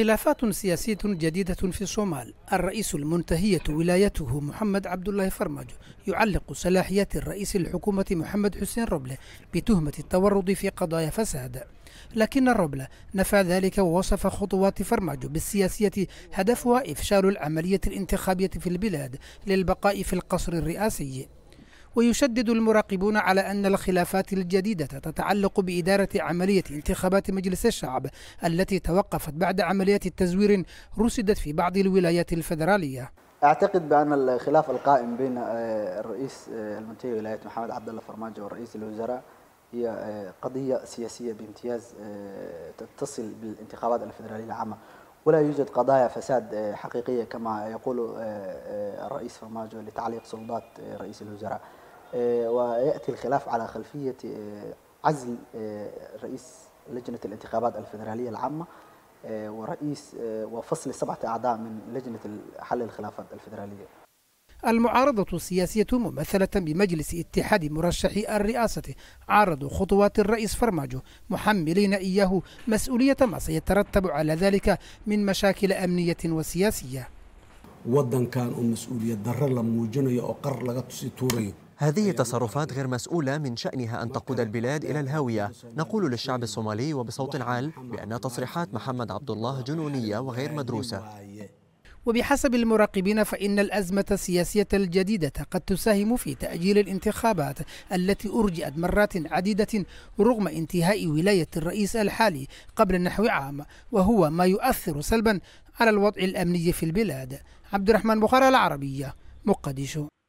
خلافات سياسية جديدة في الصومال الرئيس المنتهية ولايته محمد عبد الله فرمج يعلق صلاحية الرئيس الحكومة محمد حسين روبلة بتهمة التورط في قضايا فساد لكن الروبلة نفى ذلك ووصف خطوات فرمج بالسياسية هدفها إفشال العملية الانتخابية في البلاد للبقاء في القصر الرئاسي ويشدد المراقبون على أن الخلافات الجديدة تتعلق بإدارة عملية انتخابات مجلس الشعب التي توقفت بعد عملية تزوير رصدت في بعض الولايات الفدرالية اعتقد بان الخلاف القائم بين آه، الرئيس آه، المنتهي ولايه محمد عبد الله فرماجه ورئيس الوزراء هي آه، قضيه سياسيه بامتياز تتصل بالانتخابات الفدراليه العامه ولا يوجد قضايا فساد آه، حقيقية كما يقول آه، آه، الرئيس فرماجو لتعليق سلطات رئيس الوزراء ويأتي الخلاف على خلفية عزل رئيس لجنة الانتخابات الفدرالية العامة ورئيس وفصل سبعة أعضاء من لجنة حل الخلافات الفدرالية المعارضة السياسية ممثلة بمجلس اتحاد مرشحي الرئاسة عارضوا خطوات الرئيس فرماجو محملين إياه مسؤولية ما سيترتب على ذلك من مشاكل أمنية وسياسية كان مسؤولية درر لموجنة يأقر لغتسي هذه تصرفات غير مسؤولة من شأنها أن تقود البلاد إلى الهاوية نقول للشعب الصومالي وبصوت عال بأن تصريحات محمد عبد الله جنونية وغير مدروسة وبحسب المراقبين فإن الأزمة السياسية الجديدة قد تساهم في تأجيل الانتخابات التي أرجئت مرات عديدة رغم انتهاء ولاية الرئيس الحالي قبل نحو عام وهو ما يؤثر سلبا على الوضع الأمني في البلاد عبد الرحمن بخارى العربية مقدشو